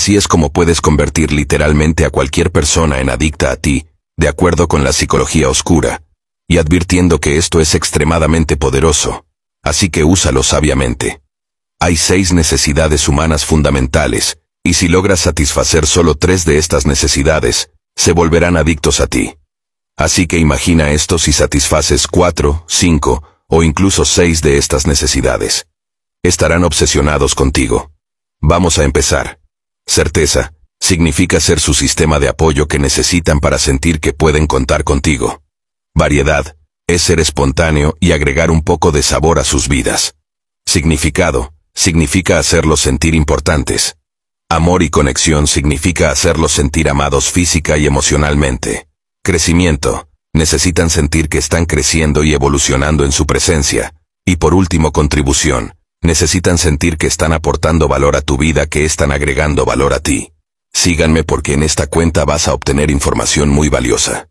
Así es como puedes convertir literalmente a cualquier persona en adicta a ti, de acuerdo con la psicología oscura, y advirtiendo que esto es extremadamente poderoso, así que úsalo sabiamente. Hay seis necesidades humanas fundamentales, y si logras satisfacer solo tres de estas necesidades, se volverán adictos a ti. Así que imagina esto si satisfaces cuatro, cinco o incluso seis de estas necesidades. Estarán obsesionados contigo. Vamos a empezar. Certeza, significa ser su sistema de apoyo que necesitan para sentir que pueden contar contigo. Variedad, es ser espontáneo y agregar un poco de sabor a sus vidas. Significado, significa hacerlos sentir importantes. Amor y conexión significa hacerlos sentir amados física y emocionalmente. Crecimiento, necesitan sentir que están creciendo y evolucionando en su presencia. Y por último, contribución, Necesitan sentir que están aportando valor a tu vida, que están agregando valor a ti. Síganme porque en esta cuenta vas a obtener información muy valiosa.